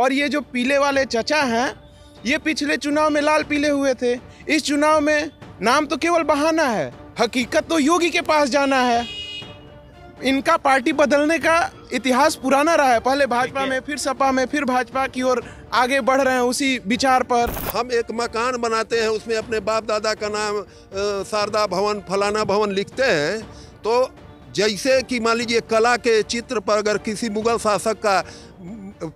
और ये जो पीले वाले चचा हैं ये पिछले चुनाव में लाल पीले हुए थे इस चुनाव में नाम तो केवल बहाना है हकीकत तो योगी के पास जाना है इनका पार्टी बदलने का इतिहास पुराना रहा है पहले भाजपा में फिर सपा में फिर भाजपा की ओर आगे बढ़ रहे हैं उसी विचार पर हम एक मकान बनाते हैं उसमें अपने बाप दादा का नाम शारदा भवन फलाना भवन लिखते हैं तो जैसे कि मान लीजिए कला के चित्र पर अगर किसी मुगल शासक का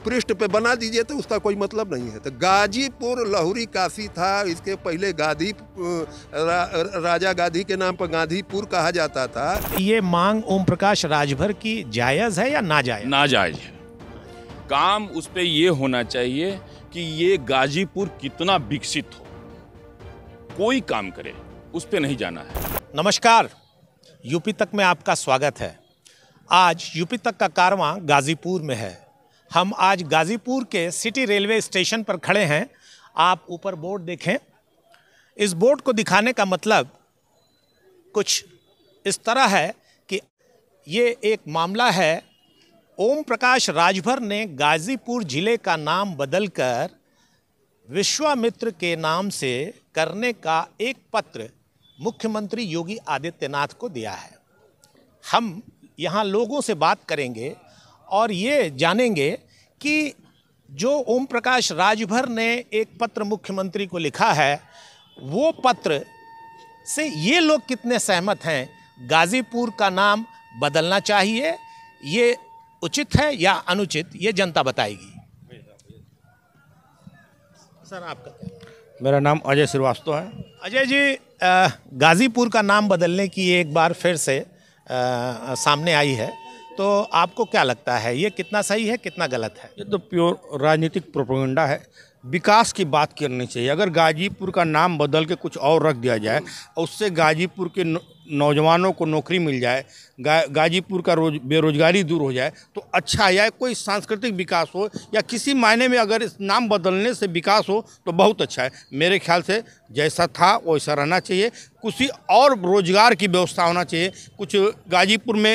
पृष्ठ पे बना दीजिए तो उसका कोई मतलब नहीं है तो गाजीपुर लाहौरी काशी था इसके पहले गाधी रा, राजा गाधी के नाम पर गांधीपुर कहा जाता था ये मांग ओम प्रकाश राजभर की जायज़ है या नाजायज नाजायज है काम उस पर यह होना चाहिए कि ये गाजीपुर कितना विकसित हो कोई काम करे उस पर नहीं जाना है नमस्कार यूपी तक में आपका स्वागत है आज यूपी तक का कारवां गाजीपुर में है हम आज गाज़ीपुर के सिटी रेलवे स्टेशन पर खड़े हैं आप ऊपर बोर्ड देखें इस बोर्ड को दिखाने का मतलब कुछ इस तरह है कि ये एक मामला है ओम प्रकाश राजभर ने गाज़ीपुर ज़िले का नाम बदलकर विश्वामित्र के नाम से करने का एक पत्र मुख्यमंत्री योगी आदित्यनाथ को दिया है हम यहाँ लोगों से बात करेंगे और ये जानेंगे कि जो ओम प्रकाश राजभर ने एक पत्र मुख्यमंत्री को लिखा है वो पत्र से ये लोग कितने सहमत हैं गाजीपुर का नाम बदलना चाहिए ये उचित है या अनुचित ये जनता बताएगी सर आपका मेरा नाम अजय श्रीवास्तव है अजय जी गाज़ीपुर का नाम बदलने की एक बार फिर से आ, सामने आई है तो आपको क्या लगता है ये कितना सही है कितना गलत है ये तो प्योर राजनीतिक प्रोपोगंडा है विकास की बात करनी चाहिए अगर गाजीपुर का नाम बदल के कुछ और रख दिया जाए और उससे गाजीपुर के नौजवानों को नौकरी मिल जाए गा, गाजीपुर का रोज बेरोजगारी दूर हो जाए तो अच्छा या कोई सांस्कृतिक विकास हो या किसी मायने में अगर इस नाम बदलने से विकास हो तो बहुत अच्छा है मेरे ख्याल से जैसा था वैसा रहना चाहिए किसी और रोजगार की व्यवस्था होना चाहिए कुछ गाजीपुर में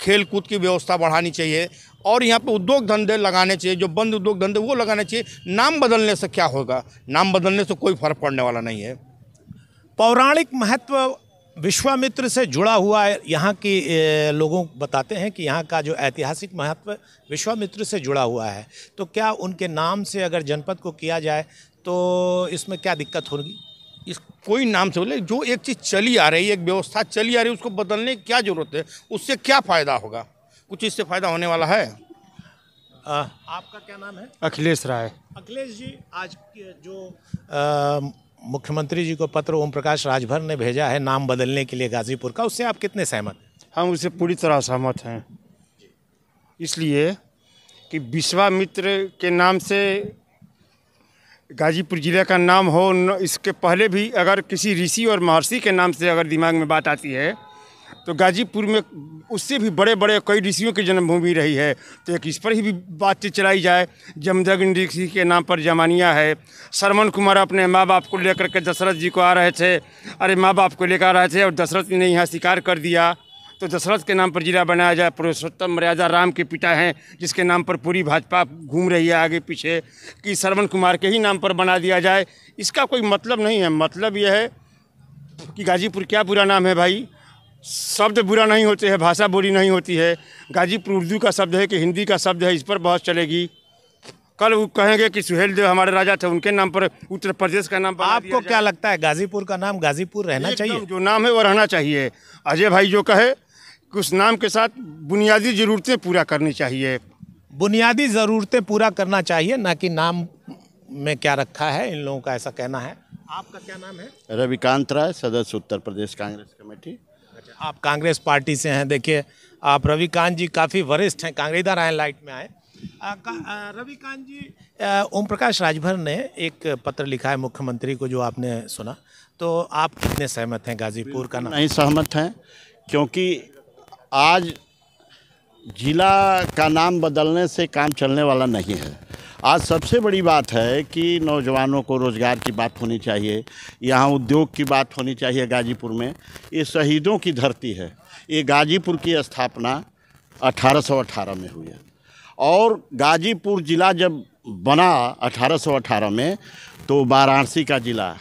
खेल कूद की व्यवस्था बढ़ानी चाहिए और यहाँ पे उद्योग धंधे लगाने चाहिए जो बंद उद्योग धंधे वो लगाने चाहिए नाम बदलने से क्या होगा नाम बदलने से कोई फर्क पड़ने वाला नहीं है पौराणिक महत्व विश्वामित्र से जुड़ा हुआ है यहाँ की लोगों बताते हैं कि यहाँ का जो ऐतिहासिक महत्व विश्वामित्र से जुड़ा हुआ है तो क्या उनके नाम से अगर जनपद को किया जाए तो इसमें क्या दिक्कत होगी इस कोई नाम से बोले जो एक चीज़ चली आ रही है एक व्यवस्था चली आ रही है उसको बदलने की क्या ज़रूरत है उससे क्या फ़ायदा होगा कुछ इससे फ़ायदा होने वाला है आ, आपका क्या नाम है अखिलेश राय अखिलेश जी आज जो मुख्यमंत्री जी को पत्र ओम प्रकाश राजभर ने भेजा है नाम बदलने के लिए गाजीपुर का उससे आप कितने सहमत हम उससे पूरी तरह सहमत हैं इसलिए कि विश्वामित्र के नाम से गाजीपुर ज़िले का नाम हो न, इसके पहले भी अगर किसी ऋषि और महर्षि के नाम से अगर दिमाग में बात आती है तो गाजीपुर में उससे भी बड़े बड़े कई ऋषियों की जन्मभूमि रही है तो एक इस पर ही भी बातचीत चलाई जाए जमदग्न ऋषि के नाम पर जमानिया है सरमन कुमार अपने माँ बाप को लेकर के दशरथ जी को आ रहे थे अरे माँ बाप को लेकर आ रहे थे और दशरथ ने यहाँ शिकार कर दिया तो दशरथ के नाम पर जिला बनाया जाए पुरुषोत्तम मर्यादा राम के पिता हैं जिसके नाम पर पूरी भाजपा घूम रही है आगे पीछे कि श्रवण कुमार के ही नाम पर बना दिया जाए इसका कोई मतलब नहीं है मतलब यह है कि गाजीपुर क्या बुरा नाम है भाई शब्द बुरा नहीं होते हैं भाषा बुरी नहीं होती है गाजीपुर उर्दू का शब्द है कि हिंदी का शब्द है इस पर बहुत चलेगी कल वो कहेंगे कि सुहेल देव हमारे राजा थे उनके नाम पर उत्तर प्रदेश का नाम आपको क्या लगता है गाजीपुर का नाम गाजीपुर रहना चाहिए जो नाम है वो रहना चाहिए अजय भाई जो कहे उस नाम के साथ बुनियादी ज़रूरतें पूरा करनी चाहिए बुनियादी ज़रूरतें पूरा करना चाहिए ना कि नाम में क्या रखा है इन लोगों का ऐसा कहना है आपका क्या नाम है रविकांत राय सदस्य उत्तर प्रदेश कांग्रेस कमेटी अच्छा आप कांग्रेस पार्टी से हैं देखिए आप रविकांत जी काफ़ी वरिष्ठ हैं कांग्रेसदार आए लाइट में आए रविकांत जी ओम प्रकाश राजभर ने एक पत्र लिखा है मुख्यमंत्री को जो आपने सुना तो आप कितने सहमत हैं गाजीपुर का नाम नहीं सहमत हैं क्योंकि आज जिला का नाम बदलने से काम चलने वाला नहीं है आज सबसे बड़ी बात है कि नौजवानों को रोज़गार की बात होनी चाहिए यहाँ उद्योग की बात होनी चाहिए गाजीपुर में ये शहीदों की धरती है ये गाजीपुर की स्थापना 1818 में हुई है और गाजीपुर ज़िला जब बना 1818 में तो वाराणसी का ज़िला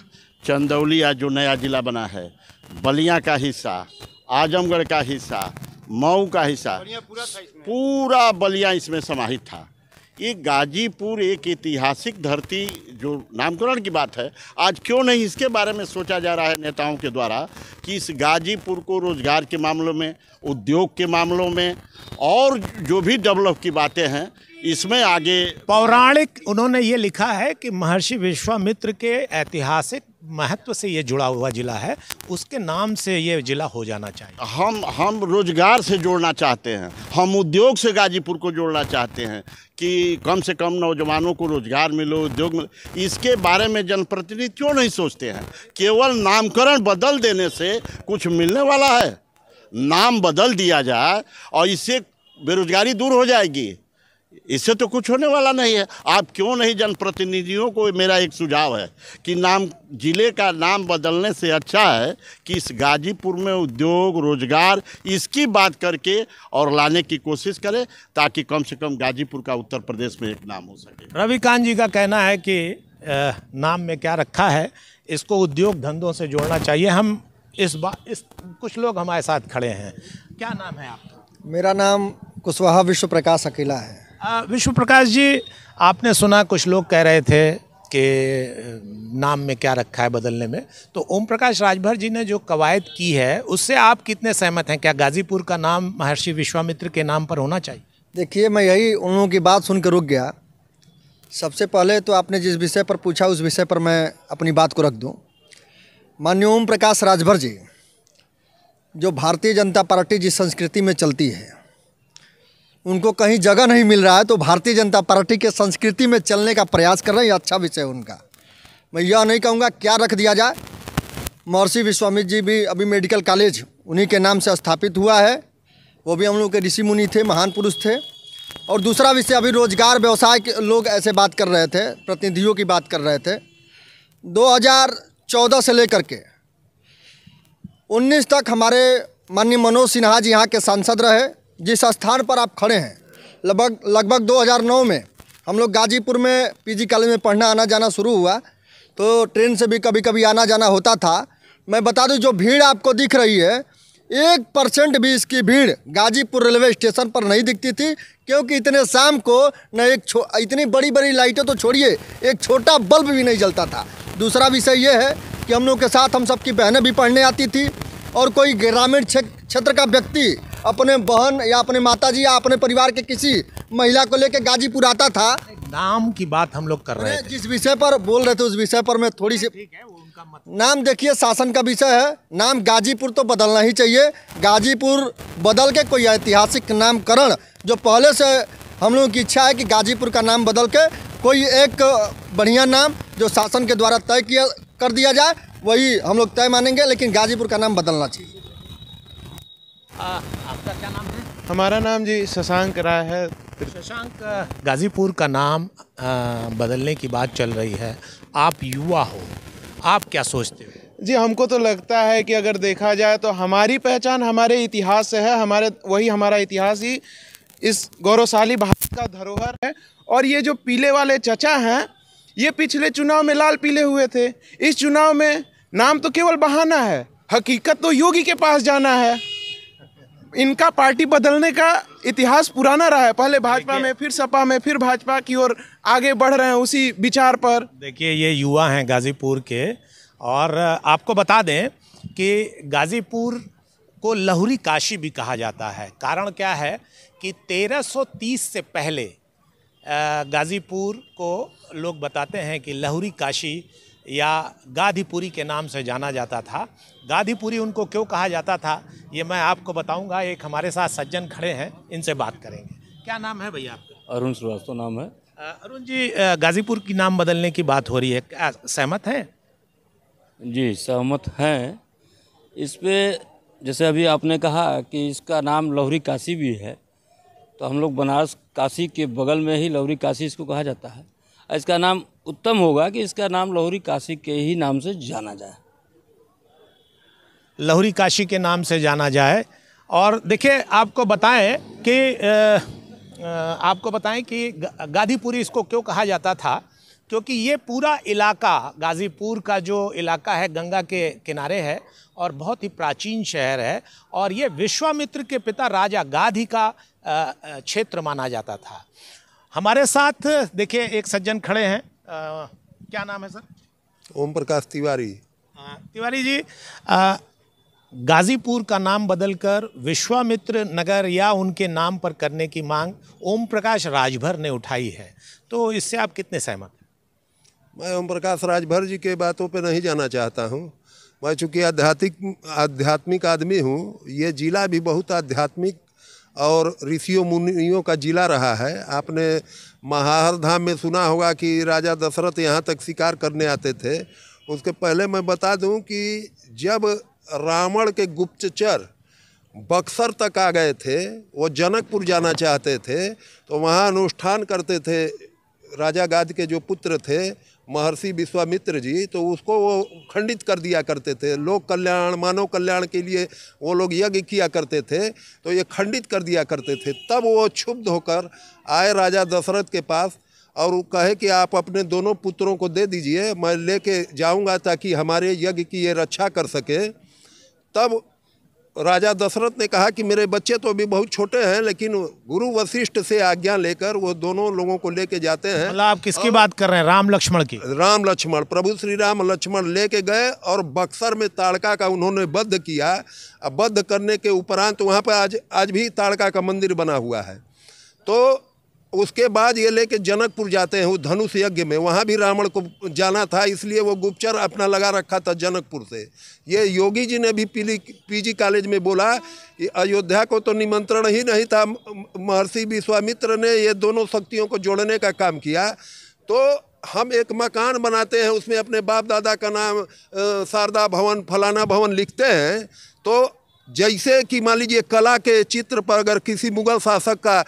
चंदौली आज जो नया ज़िला बना है बलिया का हिस्सा आजमगढ़ का हिस्सा मऊ का हिस्सा पूरा बलिया इसमें समाहित था ये गाजीपुर एक ऐतिहासिक धरती जो नामकरण की बात है आज क्यों नहीं इसके बारे में सोचा जा रहा है नेताओं के द्वारा कि इस गाजीपुर को रोजगार के मामलों में उद्योग के मामलों में और जो भी डेवलप की बातें हैं इसमें आगे पौराणिक उन्होंने ये लिखा है कि महर्षि विश्वामित्र के ऐतिहासिक महत्व से ये जुड़ा हुआ जिला है उसके नाम से ये जिला हो जाना चाहिए हम हम रोजगार से जोड़ना चाहते हैं हम उद्योग से गाजीपुर को जोड़ना चाहते हैं कि कम से कम नौजवानों को रोजगार मिलो उद्योग मिले इसके बारे में जनप्रतिनिधि क्यों नहीं सोचते हैं केवल नामकरण बदल देने से कुछ मिलने वाला है नाम बदल दिया जाए और इससे बेरोजगारी दूर हो जाएगी इससे तो कुछ होने वाला नहीं है आप क्यों नहीं जनप्रतिनिधियों को मेरा एक सुझाव है कि नाम जिले का नाम बदलने से अच्छा है कि इस गाजीपुर में उद्योग रोजगार इसकी बात करके और लाने की कोशिश करें ताकि कम से कम गाजीपुर का उत्तर प्रदेश में एक नाम हो सके रविकांत जी का कहना है कि नाम में क्या रखा है इसको उद्योग धंधों से जोड़ना चाहिए हम इस बात इस कुछ लोग हमारे साथ खड़े हैं क्या नाम है आपका मेरा नाम कुशवाहा विश्व प्रकाश अकेला है विश्व प्रकाश जी आपने सुना कुछ लोग कह रहे थे कि नाम में क्या रखा है बदलने में तो ओम प्रकाश राजभर जी ने जो कवायद की है उससे आप कितने सहमत हैं क्या गाजीपुर का नाम महर्षि विश्वामित्र के नाम पर होना चाहिए देखिए मैं यही उन लोगों की बात सुनकर रुक गया सबसे पहले तो आपने जिस विषय पर पूछा उस विषय पर मैं अपनी बात को रख दूँ मान्य ओम प्रकाश राजभर जी जो भारतीय जनता पार्टी जिस संस्कृति में चलती है उनको कहीं जगह नहीं मिल रहा है तो भारतीय जनता पार्टी के संस्कृति में चलने का प्रयास कर रहे हैं अच्छा विषय उनका मैं यह नहीं कहूँगा क्या रख दिया जाए महर्षि विश्वामित्र जी भी अभी मेडिकल कॉलेज उन्हीं के नाम से स्थापित हुआ है वो भी हम लोग के ऋषि मुनि थे महान पुरुष थे और दूसरा विषय अभी रोजगार व्यवसाय के लोग ऐसे बात कर रहे थे प्रतिनिधियों की बात कर रहे थे 2014 से लेकर के 19 तक हमारे माननीय मनोज सिन्हा जी यहाँ के सांसद रहे जिस स्थान पर आप खड़े हैं लगभग लगभग 2009 में हम लोग गाजीपुर में पीजी कॉलेज में पढ़ना आना जाना शुरू हुआ तो ट्रेन से भी कभी कभी आना जाना होता था मैं बता दूं जो भीड़ आपको दिख रही है एक परसेंट भी इसकी भीड़ गाजीपुर रेलवे स्टेशन पर नहीं दिखती थी क्योंकि इतने शाम को न एक इतनी बड़ी बड़ी लाइटें तो छोड़िए एक छोटा बल्ब भी नहीं जलता था दूसरा विषय यह है कि हम लोग के साथ हम सबकी बहनें भी पढ़ने आती थी और कोई ग्रामीण क्षेत्र का व्यक्ति अपने बहन या अपने माता जी या अपने परिवार के किसी महिला को लेकर गाजीपुर आता था नाम की बात हम लोग कर रहे हैं जिस विषय पर बोल रहे थे उस विषय पर मैं थोड़ी सी नाम देखिए शासन का विषय है नाम गाजीपुर तो बदलना ही चाहिए गाजीपुर बदल के कोई ऐतिहासिक नामकरण जो पहले से हम लोगों की इच्छा है कि गाजीपुर का नाम बदल के कोई एक बढ़िया नाम जो शासन के द्वारा तय किया कर दिया जाए वही हम लोग तय मानेंगे लेकिन गाजीपुर का नाम बदलना चाहिए आपका क्या नाम है हमारा नाम जी शशांक राय है शशांक गाजीपुर का नाम आ, बदलने की बात चल रही है आप युवा हो आप क्या सोचते हो जी हमको तो लगता है कि अगर देखा जाए तो हमारी पहचान हमारे इतिहास से है हमारे वही हमारा इतिहास ही इस गौरवशाली भारत का धरोहर है और ये जो पीले वाले चचा हैं ये पिछले चुनाव में लाल पीले हुए थे इस चुनाव में नाम तो केवल बहाना है हकीकत तो योगी के पास जाना है इनका पार्टी बदलने का इतिहास पुराना रहा है पहले भाजपा में फिर सपा में फिर भाजपा की ओर आगे बढ़ रहे हैं उसी विचार पर देखिए ये युवा हैं गाजीपुर के और आपको बता दें कि गाजीपुर को लहुरी काशी भी कहा जाता है कारण क्या है कि 1330 से पहले गाजीपुर को लोग बताते हैं कि लहुरी काशी या गाधीपुरी के नाम से जाना जाता था गाधीपुरी उनको क्यों कहा जाता था ये मैं आपको बताऊंगा एक हमारे साथ सज्जन खड़े हैं इनसे बात करेंगे क्या नाम है भैया आपका अरुण श्रीवास्तव नाम है अरुण जी गाजीपुर की नाम बदलने की बात हो रही है क्या सहमत हैं जी सहमत हैं इस पर जैसे अभी आपने कहा कि इसका नाम लौहरी काशी भी है तो हम लोग बनारस काशी के बगल में ही लौहरी काशी इसको कहा जाता है इसका नाम उत्तम होगा कि इसका नाम लौहरी काशी के ही नाम से जाना जाए लहरी काशी के नाम से जाना जाए और देखिए आपको बताएं कि आपको बताएं कि गाधीपुरी इसको क्यों कहा जाता था क्योंकि ये पूरा इलाका गाज़ीपुर का जो इलाका है गंगा के किनारे है और बहुत ही प्राचीन शहर है और ये विश्वामित्र के पिता राजा गाधी का क्षेत्र माना जाता था हमारे साथ देखिए एक सज्जन खड़े हैं क्या नाम है सर ओम प्रकाश तिवारी आ, तिवारी जी आ, गाजीपुर का नाम बदलकर विश्वामित्र नगर या उनके नाम पर करने की मांग ओम प्रकाश राजभर ने उठाई है तो इससे आप कितने सहमत हैं मैं ओम प्रकाश राजभर जी के बातों पर नहीं जाना चाहता हूँ मैं चूँकि आध्यात्मिक आध्यात्मिक आदमी हूँ ये ज़िला भी बहुत आध्यात्मिक और ऋषियों मुनियों का जिला रहा है आपने महाहर में सुना होगा कि राजा दशरथ यहाँ तक शिकार करने आते थे उसके पहले मैं बता दूँ कि जब रावण के गुप्तचर बक्सर तक आ गए थे वो जनकपुर जाना चाहते थे तो वहाँ अनुष्ठान करते थे राजा गाद के जो पुत्र थे महर्षि विश्वामित्र जी तो उसको वो खंडित कर दिया करते थे लोक कल्याण मानव कल्याण के लिए वो लोग यज्ञ किया करते थे तो ये खंडित कर दिया करते थे तब वो क्षुब्ध होकर आए राजा दशरथ के पास और वो कहे कि आप अपने दोनों पुत्रों को दे दीजिए मैं लेके जाऊंगा ताकि हमारे यज्ञ की ये रक्षा कर सके तब राजा दशरथ ने कहा कि मेरे बच्चे तो अभी बहुत छोटे हैं लेकिन गुरु वशिष्ठ से आज्ञा लेकर वो दोनों लोगों को लेके जाते हैं मतलब आप किसकी बात कर रहे हैं राम लक्ष्मण की राम लक्ष्मण प्रभु श्री राम लक्ष्मण लेके गए और बक्सर में ताड़का का उन्होंने बद्ध किया बद्ध करने के उपरांत वहाँ पर आज आज भी ताड़का का मंदिर बना हुआ है तो उसके बाद ये लेके जनकपुर जाते हैं वो धनुष यज्ञ में वहाँ भी रावण को जाना था इसलिए वो गुप्तचर अपना लगा रखा था जनकपुर से ये योगी जी ने भी पीली पीजी कॉलेज में बोला अयोध्या को तो निमंत्रण ही नहीं था महर्षि विश्वामित्र ने ये दोनों शक्तियों को जोड़ने का काम किया तो हम एक मकान बनाते हैं उसमें अपने बाप दादा का नाम शारदा भवन फलाना भवन लिखते हैं तो जैसे कि मान लीजिए कला के चित्र पर अगर किसी मुगल शासक का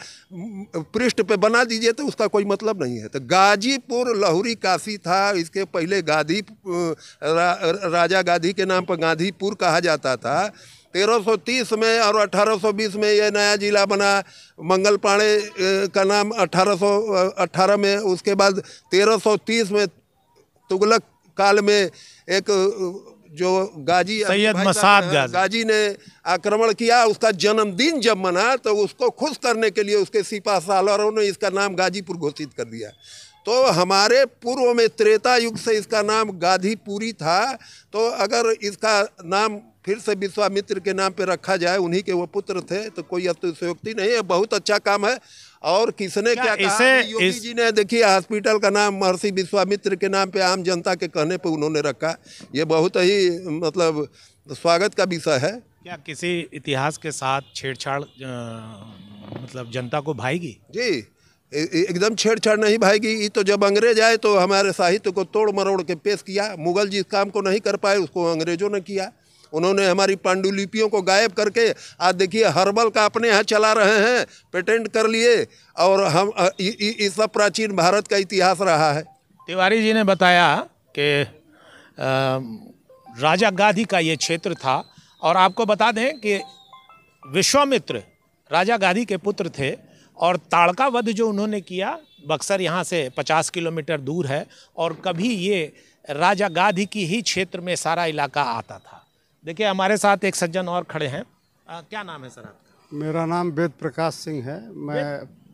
पृष्ठ पे बना दीजिए तो उसका कोई मतलब नहीं है तो गाजीपुर लाहौरी काशी था इसके पहले गांधी रा, राजा गांधी के नाम पर गांधीपुर कहा जाता था 1330 में और 1820 में यह नया जिला बना मंगल पाड़े का नाम 1818 में उसके बाद 1330 में तुगलक काल में एक जो गाजी सैयद मसाद गाजी ने आक्रमण किया उसका जन्मदिन जब मना तो उसको खुश करने के लिए उसके सिपा सालारों ने इसका नाम गाजीपुर घोषित कर दिया तो हमारे पूर्व में त्रेता युग से इसका नाम गाधीपुरी था तो अगर इसका नाम फिर से विश्वामित्र के नाम पर रखा जाए उन्हीं के वो पुत्र थे तो कोई अतिशयोक्ति तो नहीं है बहुत अच्छा काम है और किसने क्या, क्या इसे कहा योगी इस... जी ने देखिए हॉस्पिटल का नाम महर्षि विश्वामित्र के नाम पे आम जनता के कहने पे उन्होंने रखा ये बहुत ही मतलब स्वागत का विषय है क्या किसी इतिहास के साथ छेड़छाड़ मतलब जनता को भाएगी जी एकदम छेड़छाड़ नहीं भाएगी ये तो जब अंग्रेज आए तो हमारे साहित्य को तोड़ मरोड़ के पेश किया मुगल जिस काम को नहीं कर पाए उसको अंग्रेजों ने किया उन्होंने हमारी पांडुलिपियों को गायब करके आज देखिए हर्बल का अपने यहाँ चला रहे हैं पेटेंट कर लिए और हम इस सब प्राचीन भारत का इतिहास रहा है तिवारी जी ने बताया कि राजा गाधी का ये क्षेत्र था और आपको बता दें कि विश्वामित्र राजा गाधी के पुत्र थे और ताड़का वध जो उन्होंने किया बक्सर यहाँ से 50 किलोमीटर दूर है और कभी ये राजा गाधी की ही क्षेत्र में सारा इलाका आता था देखिए हमारे साथ एक सज्जन और खड़े हैं आ, क्या नाम है सर आपका मेरा नाम वेद प्रकाश सिंह है मैं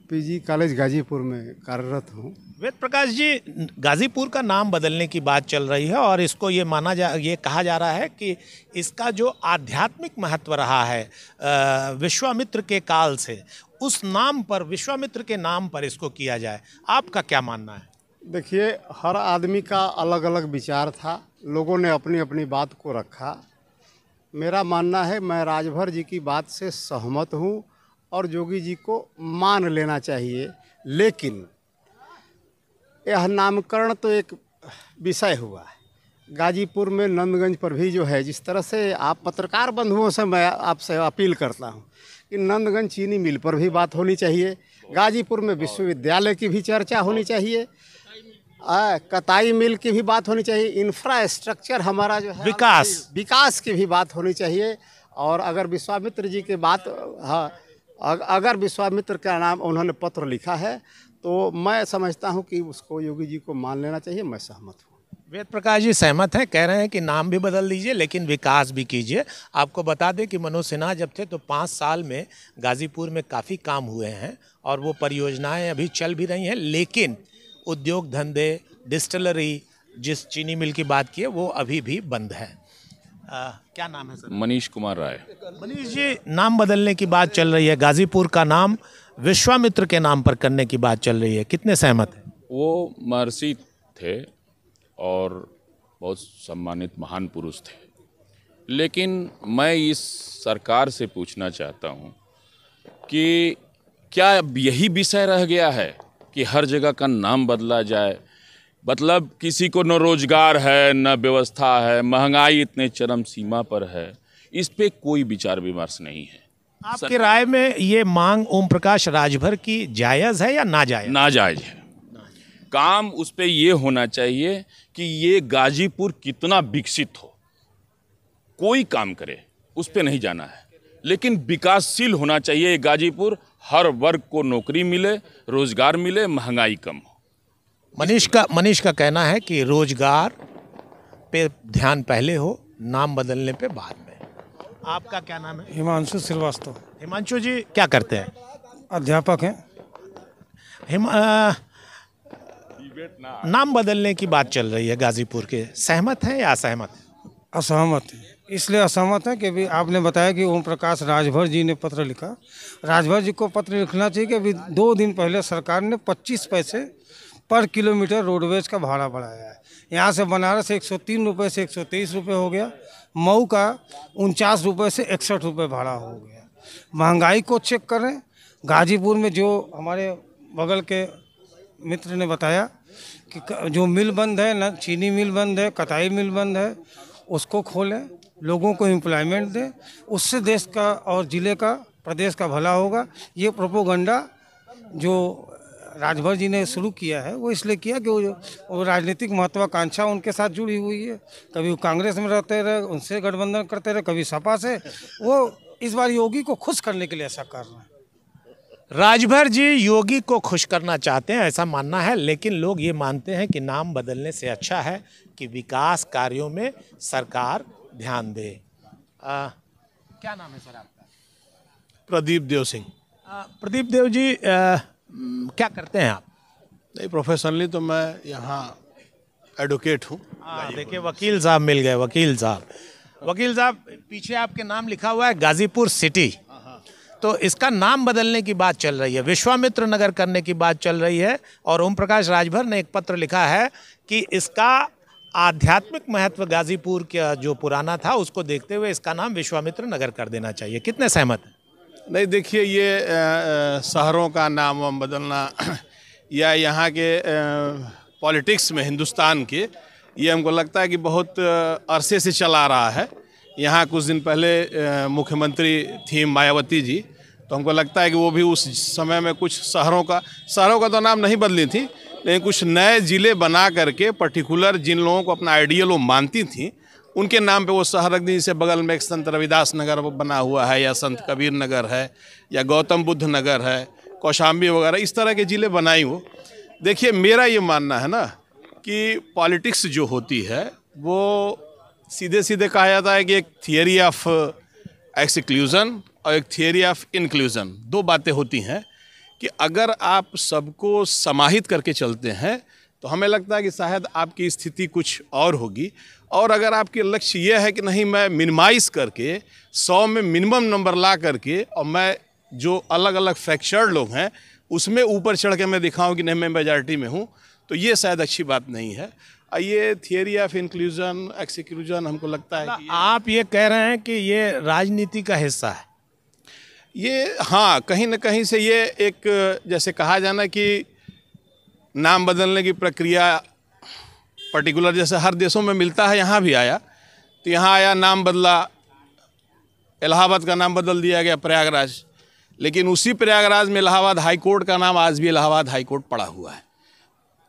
पीजी कॉलेज गाजीपुर में कार्यरत हूँ वेद प्रकाश जी गाजीपुर का नाम बदलने की बात चल रही है और इसको ये माना जा ये कहा जा रहा है कि इसका जो आध्यात्मिक महत्व रहा है विश्वामित्र के काल से उस नाम पर विश्वामित्र के नाम पर इसको किया जाए आपका क्या मानना है देखिए हर आदमी का अलग अलग विचार था लोगों ने अपनी अपनी बात को रखा मेरा मानना है मैं राजभर जी की बात से सहमत हूँ और जोगी जी को मान लेना चाहिए लेकिन यह नामकरण तो एक विषय हुआ है गाजीपुर में नंदगंज पर भी जो है जिस तरह से आप पत्रकार बंधुओं से मैं आपसे अपील करता हूँ कि नंदगंज चीनी मिल पर भी बात होनी चाहिए गाजीपुर में विश्वविद्यालय की भी चर्चा होनी चाहिए आ, कताई मिल की भी बात होनी चाहिए इंफ्रास्ट्रक्चर हमारा जो है विकास विकास की भी बात होनी चाहिए और अगर विश्वामित्र जी की बात हाँ अगर विश्वामित्र का नाम उन्होंने पत्र लिखा है तो मैं समझता हूँ कि उसको योगी जी को मान लेना चाहिए मैं सहमत हूँ वेद प्रकाश जी सहमत हैं कह रहे हैं कि नाम भी बदल दीजिए लेकिन विकास भी कीजिए आपको बता दें कि मनोज सिन्हा जब थे तो पाँच साल में गाजीपुर में काफ़ी काम हुए हैं और वो परियोजनाएं अभी चल भी रही हैं लेकिन उद्योग धंधे डिस्टलरी जिस चीनी मिल की बात की है वो अभी भी बंद है आ, क्या नाम है सर मनीष कुमार राय मनीष जी नाम बदलने की बात चल रही है गाजीपुर का नाम विश्वामित्र के नाम पर करने की बात चल रही है कितने सहमत हैं वो महर्षि थे और बहुत सम्मानित महान पुरुष थे लेकिन मैं इस सरकार से पूछना चाहता हूँ कि क्या अब यही विषय रह गया है कि हर जगह का नाम बदला जाए मतलब किसी को न रोजगार है न व्यवस्था है महंगाई इतने चरम सीमा पर है इस पर कोई विचार विमर्श नहीं है आपकी राय में ये मांग ओम प्रकाश राजभर की जायज़ है या नाजायज नाजायज है काम उस पर ये होना चाहिए कि ये गाजीपुर कितना विकसित हो कोई काम करे उस पर नहीं जाना है लेकिन विकासशील होना चाहिए गाजीपुर हर वर्ग को नौकरी मिले रोजगार मिले महंगाई कम हो मनीष का मनीष का कहना है कि रोजगार पे ध्यान पहले हो नाम बदलने पे बाद में आपका क्या नाम है हिमांशु श्रीवास्तव हिमांशु जी क्या करते हैं अध्यापक हैं नाम बदलने की बात चल रही है गाजीपुर के सहमत हैं या असहमत असहमत है इसलिए असहमत हैं कि भी आपने बताया कि ओम प्रकाश राजभर जी ने पत्र लिखा राजभर जी को पत्र लिखना चाहिए कि अभी दो दिन पहले सरकार ने 25 पैसे पर किलोमीटर रोडवेज का भाड़ा बढ़ाया है यहाँ से बनारस एक सौ तीन रुपये से एक सौ तेईस रुपये हो गया मऊ का उनचास रुपये से इकसठ रुपये भाड़ा हो गया महंगाई को चेक करें गाजीपुर में जो हमारे बगल के मित्र ने बताया कि जो मिल बंद है ना चीनी मिल बंद है कताई मिल बंद है उसको खोलें लोगों को एम्प्लॉयमेंट दें उससे देश का और ज़िले का प्रदेश का भला होगा ये प्रोपोगंडा जो राजभर जी ने शुरू किया है वो इसलिए किया कि वो, वो राजनीतिक महत्वाकांक्षा उनके साथ जुड़ी हुई है कभी वो कांग्रेस में रहते रहे उनसे गठबंधन करते रहे कभी सपा से वो इस बार योगी को खुश करने के लिए ऐसा कर रहे हैं राजभर जी योगी को खुश करना चाहते हैं ऐसा मानना है लेकिन लोग ये मानते हैं कि नाम बदलने से अच्छा है कि विकास कार्यों में सरकार ध्यान दे आ, क्या नाम है सर आपका प्रदीप देव सिंह प्रदीप देव जी आ, क्या करते हैं आप नहीं प्रोफेशनली तो मैं यहाँ एडवोकेट हूँ देखिए वकील साहब मिल गए वकील साहब वकील साहब पीछे आपके नाम लिखा हुआ है गाजीपुर सिटी तो इसका नाम बदलने की बात चल रही है विश्वामित्र नगर करने की बात चल रही है और ओम प्रकाश राजभर ने एक पत्र लिखा है कि इसका आध्यात्मिक महत्व गाजीपुर का जो पुराना था उसको देखते हुए इसका नाम विश्वामित्र नगर कर देना चाहिए कितने सहमत हैं नहीं देखिए ये शहरों का नाम वाम बदलना या यहाँ के पॉलिटिक्स में हिंदुस्तान के ये हमको लगता है कि बहुत अरसे से चला आ रहा है यहाँ कुछ दिन पहले मुख्यमंत्री थी मायावती जी तो हमको लगता है कि वो भी उस समय में कुछ शहरों का शहरों का तो नाम नहीं बदली थी लेकिन कुछ नए ज़िले बना करके पर्टिकुलर जिन लोगों को अपना आइडियल वो मानती थी उनके नाम पे वो शहर रख दी जैसे बगल में एक संत रविदास नगर बना हुआ है या संत कबीर नगर है या गौतम बुद्ध नगर है कौशाम्बी वगैरह इस तरह के ज़िले बनाई वो देखिए मेरा ये मानना है ना कि पॉलिटिक्स जो होती है वो सीधे सीधे कहा जाता है कि एक थियोरी ऑफ एक्सक्लूज़न और एक थियोरी ऑफ इंक्लूज़न दो बातें होती हैं कि अगर आप सबको समाहित करके चलते हैं तो हमें लगता है कि शायद आपकी स्थिति कुछ और होगी और अगर आपके लक्ष्य यह है कि नहीं मैं मिनिमाइज करके सौ में मिनिमम नंबर ला करके और मैं जो अलग अलग फ्रैक्चर्ड लोग हैं उसमें ऊपर चढ़ के मैं दिखाऊँ कि नहीं मैं मेजॉरिटी में हूँ तो ये शायद अच्छी बात नहीं है ये थियोरी ऑफ इंक्लूजन एक्सक्लूजन हमको लगता है आप ये कह रहे हैं कि ये राजनीति का हिस्सा है ये हाँ कहीं ना कहीं से ये एक जैसे कहा जाना कि नाम बदलने की प्रक्रिया पर्टिकुलर जैसे हर देशों में मिलता है यहाँ भी आया तो यहाँ आया नाम बदला इलाहाबाद का नाम बदल दिया गया प्रयागराज लेकिन उसी प्रयागराज में इलाहाबाद हाई कोर्ट का नाम आज भी इलाहाबाद हाई कोर्ट पड़ा हुआ है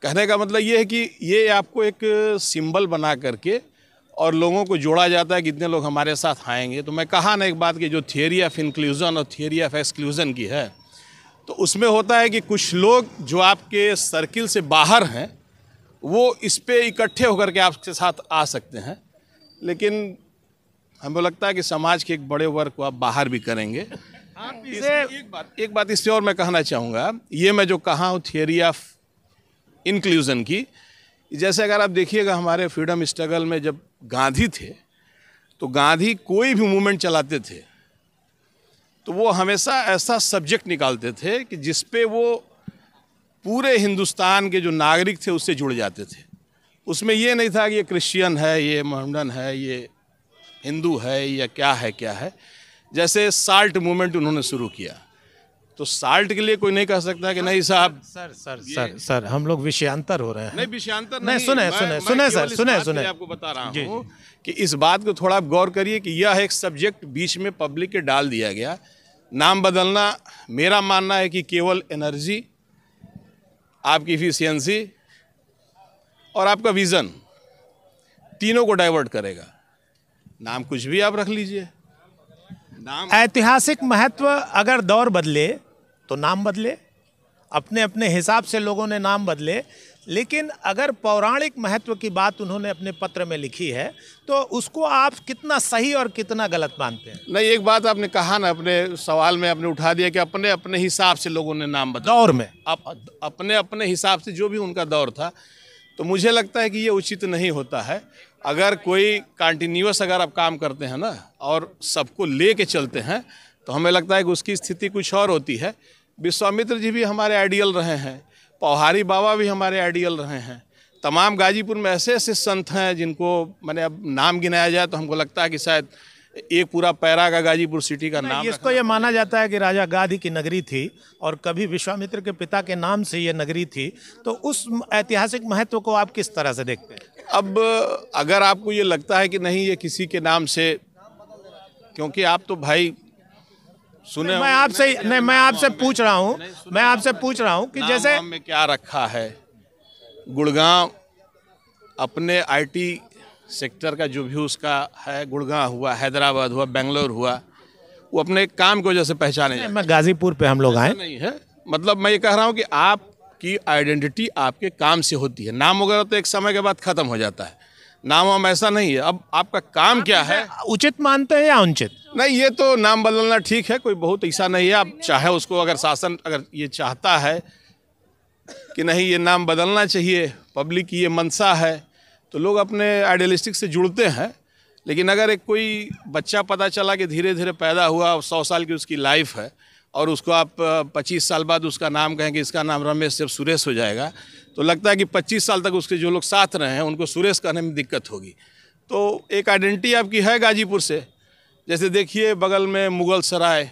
कहने का मतलब ये है कि ये आपको एक सिंबल बना करके और लोगों को जोड़ा जाता है कितने लोग हमारे साथ आएंगे तो मैं कहा ना एक बात कि जो थियोरी ऑफ इंक्लूज़न और थियोरी ऑफ एक्सक्लूज़न की है तो उसमें होता है कि कुछ लोग जो आपके सर्किल से बाहर हैं वो इस पर इकट्ठे होकर के आपके साथ आ सकते हैं लेकिन हमें लगता है कि समाज के एक बड़े वर्ग को आप बाहर भी करेंगे आप इसे एक बात एक बात इससे और मैं कहना चाहूँगा ये मैं जो कहा हूँ थियोरी ऑफ इंक्लूज़न की जैसे अगर आप देखिएगा हमारे फ्रीडम स्ट्रगल में जब गांधी थे तो गांधी कोई भी मूवमेंट चलाते थे तो वो हमेशा ऐसा सब्जेक्ट निकालते थे कि जिस पे वो पूरे हिंदुस्तान के जो नागरिक थे उससे जुड़ जाते थे उसमें ये नहीं था कि ये क्रिश्चियन है ये मोहम्मदन है ये हिंदू है या क्या है क्या है जैसे साल्ट मूवमेंट उन्होंने शुरू किया तो साल्ट के लिए कोई नहीं कह सकता कि नहीं साहब सर सर सर सर हम लोग विषयांतर हो रहे हैं नहीं विषयांतर नहीं, सुने सुने सुने सर सुने सुने आपको बता रहा हूँ कि इस बात को थोड़ा आप गौर करिए कि यह एक सब्जेक्ट बीच में पब्लिक के डाल दिया गया नाम बदलना मेरा मानना है कि केवल एनर्जी आपकी इफिशियंसी और आपका विज़न तीनों को डाइवर्ट करेगा नाम कुछ भी आप रख लीजिए ऐतिहासिक महत्व अगर दौर बदले तो नाम बदले अपने अपने हिसाब से लोगों ने नाम बदले लेकिन अगर पौराणिक महत्व की बात उन्होंने अपने पत्र में लिखी है तो उसको आप कितना सही और कितना गलत मानते हैं नहीं एक बात आपने कहा ना अपने सवाल में आपने उठा दिया कि अपने अपने हिसाब से लोगों ने नाम बदला दौर में अप, अपने अपने हिसाब से जो भी उनका दौर था तो मुझे लगता है कि ये उचित नहीं होता है अगर कोई कंटिन्यूस अगर आप काम करते हैं ना और सबको ले चलते हैं तो हमें लगता है कि उसकी स्थिति कुछ और होती है विश्वामित्र जी भी हमारे आइडियल रहे हैं पौहारी बाबा भी हमारे आइडियल रहे हैं तमाम गाजीपुर में ऐसे ऐसे संत हैं जिनको मैंने अब नाम गिनाया जाए तो हमको लगता है कि शायद एक पूरा पैरा का गाजीपुर सिटी का नाम इसको ये माना जाता है कि राजा गांधी की नगरी थी और कभी विश्वामित्र के पिता के नाम से ये नगरी थी तो उस ऐतिहासिक महत्व को आप किस तरह से देखते हैं अब अगर आपको ये लगता है कि नहीं ये किसी के नाम से क्योंकि आप तो भाई सुने मैं आपसे नहीं मैं आपसे पूछ रहा हूँ मैं आपसे पूछ रहा हूँ कि जैसे में क्या रखा है गुड़गांव अपने आईटी सेक्टर का जो भी उसका है गुड़गांव हुआ हैदराबाद हुआ बेंगलोर हुआ वो अपने काम की वजह से पहचाने मैं गाजीपुर पे हम लोग आए नहीं है मतलब मैं ये कह रहा हूँ कि आपकी आइडेंटिटी आपके काम से होती है नाम वगैरह तो एक समय के बाद ख़त्म हो जाता है नाम वाम ऐसा नहीं है अब आपका काम क्या है उचित मानते हैं या अनुचित नहीं ये तो नाम बदलना ठीक है कोई बहुत ऐसा नहीं है आप चाहे उसको अगर शासन अगर ये चाहता है कि नहीं ये नाम बदलना चाहिए पब्लिक की ये मनसा है तो लोग अपने आइडियलिस्टिक से जुड़ते हैं लेकिन अगर एक कोई बच्चा पता चला कि धीरे धीरे पैदा हुआ सौ साल की उसकी लाइफ है और उसको आप पच्चीस साल बाद उसका नाम कहें कि इसका नाम रमेश जब सुरेश हो जाएगा तो लगता है कि पच्चीस साल तक उसके जो लोग साथ रहे हैं उनको सुरेश कहने में दिक्कत होगी तो एक आइडेंटिटी आपकी है गाजीपुर से जैसे देखिए बगल में मुगल सराय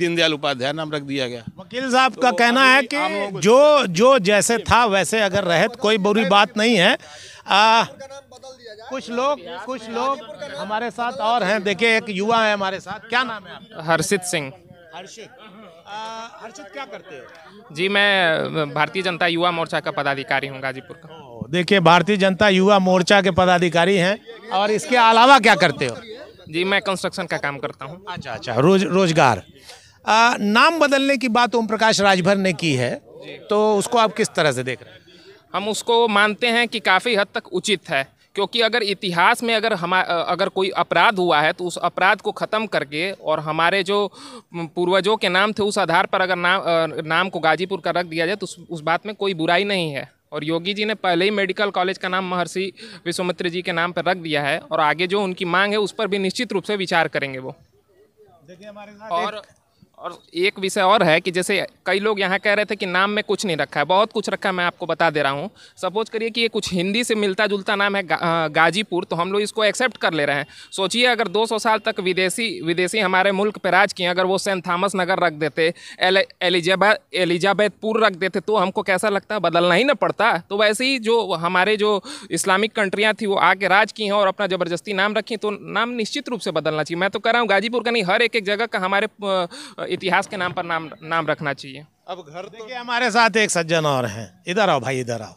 दीनदयाल उपाध्याय नाम रख दिया गया वकील साहब का तो कहना है कि जो जो जैसे था वैसे अगर रहे तो कोई बुरी बात नहीं है आ, कुछ लोग कुछ लोग हमारे साथ और हैं देखिए एक युवा है हमारे साथ क्या नाम है हर्षित सिंह हर्षित हर्षित क्या करते हो जी मैं भारतीय जनता युवा मोर्चा का पदाधिकारी हूँ गाजीपुर का देखिए भारतीय जनता युवा मोर्चा के पदाधिकारी हैं और इसके अलावा क्या करते हो जी मैं कंस्ट्रक्शन का काम करता हूँ अच्छा अच्छा रोज रोजगार आ, नाम बदलने की बात ओम प्रकाश राजभर ने की है तो उसको आप किस तरह से देख रहे हैं हम उसको मानते हैं कि काफ़ी हद तक उचित है क्योंकि अगर इतिहास में अगर हम अगर कोई अपराध हुआ है तो उस अपराध को ख़त्म करके और हमारे जो पूर्वजों के नाम थे उस आधार पर अगर नाम नाम को गाजीपुर का रख दिया जाए तो उस, उस बात में कोई बुराई नहीं है और योगी जी ने पहले ही मेडिकल कॉलेज का नाम महर्षि विश्वमित्र जी के नाम पर रख दिया है और आगे जो उनकी मांग है उस पर भी निश्चित रूप से विचार करेंगे वो देखिए हमारे साथ और और एक विषय और है कि जैसे कई लोग यहाँ कह रहे थे कि नाम में कुछ नहीं रखा है बहुत कुछ रखा है मैं आपको बता दे रहा हूँ सपोज करिए कि ये कुछ हिंदी से मिलता जुलता नाम है गा, गाजीपुर तो हम लोग इसको एक्सेप्ट कर ले रहे हैं सोचिए अगर 200 साल तक विदेशी विदेशी हमारे मुल्क पर राज किए अगर वो सेंट थॉमस नगर रख देते एल, एलिजाबा एलिजाबैथपुर रख देते तो हमको कैसा लगता है बदलना ही ना पड़ता तो वैसे ही जो हमारे जो इस्लामिक कंट्रियाँ थी वो आके राज की हैं और अपना ज़बरदस्ती नाम रखी तो नाम निश्चित रूप से बदलना चाहिए मैं तो कह रहा हूँ गाजीपुर का नहीं हर एक एक जगह का हमारे इतिहास के नाम पर नाम नाम रखना चाहिए अब घर तो देखिए हमारे साथ एक सज्जन और हैं इधर आओ भाई इधर आओ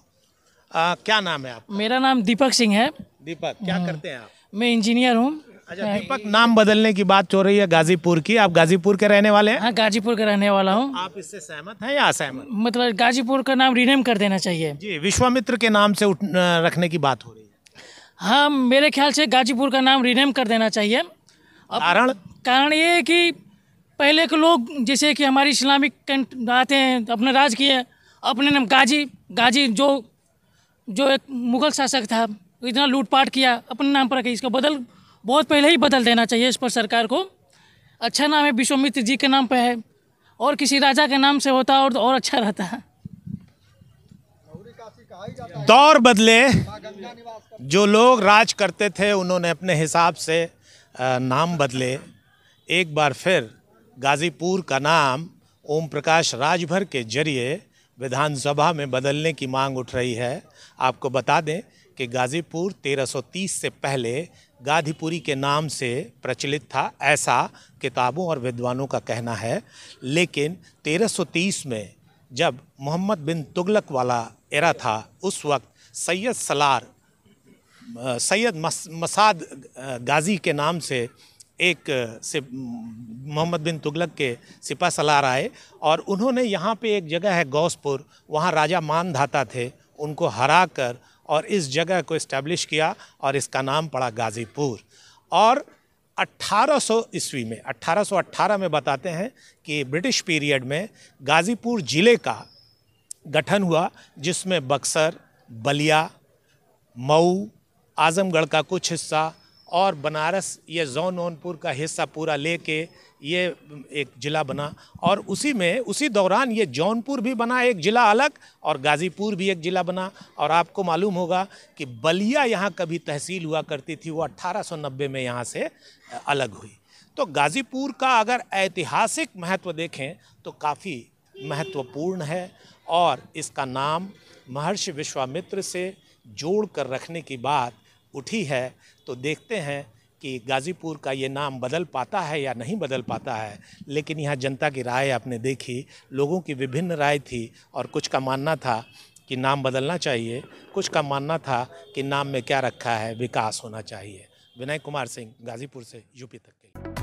आ, क्या नाम है आप मेरा नाम दीपक सिंह है दीपक क्या हाँ। करते हैं आप मैं इंजीनियर हूँ अच्छा दीपक नाम बदलने की बात हो रही है गाजीपुर की आप गाजीपुर के रहने वाले हैं हाँ गाजीपुर के रहने वाला हूँ आप इससे सहमत हैं या असहमत मतलब गाजीपुर का नाम रीनेम कर देना चाहिए जी विश्वामित्र के नाम से उठ रखने की बात हो रही है हाँ मेरे ख्याल से गाजीपुर का नाम रीनेम कर देना चाहिए कारण कारण ये है कि पहले के लोग जैसे कि हमारी इस्लामिक आते हैं अपने राज किए अपने नाम गाजी गाजी जो जो एक मुगल शासक था इतना लूटपाट किया अपने नाम पर रखे इसका बदल बहुत पहले ही बदल देना चाहिए इस पर सरकार को अच्छा नाम है विश्वमित्र जी के नाम पर है और किसी राजा के नाम से होता और और अच्छा रहता है दौर बदले जो लोग राज करते थे उन्होंने अपने हिसाब से नाम बदले एक बार फिर गाज़ीपुर का नाम ओम प्रकाश राजभर के जरिए विधानसभा में बदलने की मांग उठ रही है आपको बता दें कि गाज़ीपुर 1330 से पहले गाधीपुरी के नाम से प्रचलित था ऐसा किताबों और विद्वानों का कहना है लेकिन 1330 में जब मोहम्मद बिन तुगलक वाला एरा था उस वक्त सैयद सलार सैयद मसाद गाजी के नाम से एक से मोहम्मद बिन तुगलक के सिपा सलार आए और उन्होंने यहाँ पे एक जगह है गौसपुर वहाँ राजा मानधाता थे उनको हरा कर और इस जगह को इस्टेब्लिश किया और इसका नाम पड़ा गाज़ीपुर और 1800 ईस्वी में 1818 में बताते हैं कि ब्रिटिश पीरियड में गाज़ीपुर ज़िले का गठन हुआ जिसमें बक्सर बलिया मऊ आज़मगढ़ का कुछ हिस्सा और बनारस ये जौन ओनपुर का हिस्सा पूरा लेके ये एक ज़िला बना और उसी में उसी दौरान ये जौनपुर भी बना एक ज़िला अलग और गाज़ीपुर भी एक ज़िला बना और आपको मालूम होगा कि बलिया यहाँ कभी तहसील हुआ करती थी वो 1890 में यहाँ से अलग हुई तो गाज़ीपुर का अगर ऐतिहासिक महत्व देखें तो काफ़ी महत्वपूर्ण है और इसका नाम महर्षि विश्वामित्र से जोड़ कर रखने की बात उठी है तो देखते हैं कि गाज़ीपुर का ये नाम बदल पाता है या नहीं बदल पाता है लेकिन यहाँ जनता की राय आपने देखी लोगों की विभिन्न राय थी और कुछ का मानना था कि नाम बदलना चाहिए कुछ का मानना था कि नाम में क्या रखा है विकास होना चाहिए विनय कुमार सिंह गाज़ीपुर से यूपी तक के लिए